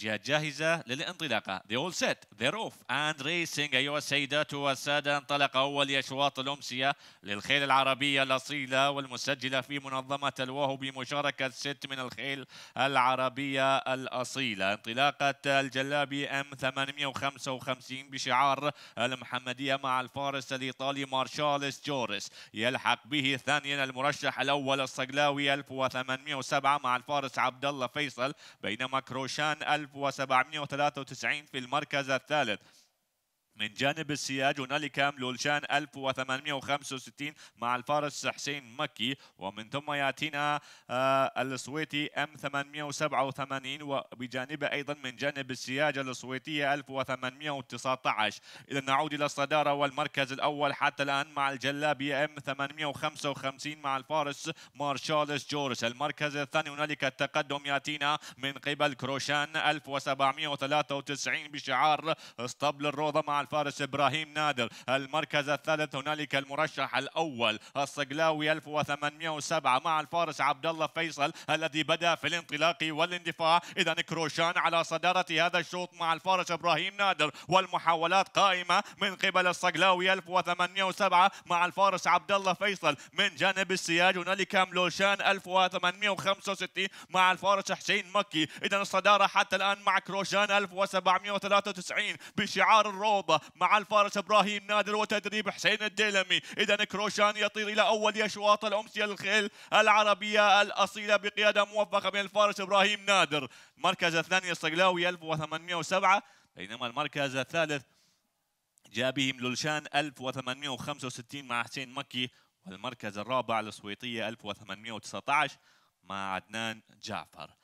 الجهات جاهزة للانطلاقة They all set, they're off and racing أيها السيدات والسادة انطلق أول أشواط الأمسية للخيل العربية الأصيلة والمسجلة في منظمة الواهو بمشاركة ست من الخيل العربية الأصيلة انطلاقة الجلابي أم 855 بشعار المحمدية مع الفارس الإيطالي مارشالس جوريس يلحق به ثانيا المرشح الأول الصقلاوي 1807 مع الفارس عبد الله فيصل بينما كروشان 1793 في المركز الثالث من جانب السياج هنالك لولشان 1865 مع الفارس حسين مكي ومن ثم ياتينا آه، السويتي ام 887 وبجانبه ايضا من جانب السياج السويتيه 1819 اذا نعود الى الصداره والمركز الاول حتى الان مع الجلابيه ام 855 مع الفارس مارشالس جورس المركز الثاني هنالك التقدم ياتينا من قبل كروشان 1793 بشعار اسطبل الروضه مع الفارس إبراهيم نادر المركز الثالث هنالك المرشح الأول الصقلاوي 1807 مع الفارس عبد الله فيصل الذي بدأ في الانطلاق والاندفاع إذا كروشان على صدارة هذا الشوط مع الفارس إبراهيم نادر والمحاولات قائمة من قبل الصقلاوي 1807 مع الفارس عبد الله فيصل من جانب السياج هنالك ملوشان 1865 مع الفارس حسين مكي إذا الصدارة حتى الآن مع كروشان 1793 بشعار الروضة الإصابة مع الفارس إبراهيم نادر وتدريب حسين الديلمي إذا كروشان يطير إلى أول أشواط الأمسية للخيل العربية الأصيلة بقيادة موفقة من الفارس إبراهيم نادر المركز الثاني الصقلاوي 1807 بينما المركز الثالث جاء به ملولشان 1865 مع حسين مكي والمركز الرابع السويطية 1819 مع عدنان جعفر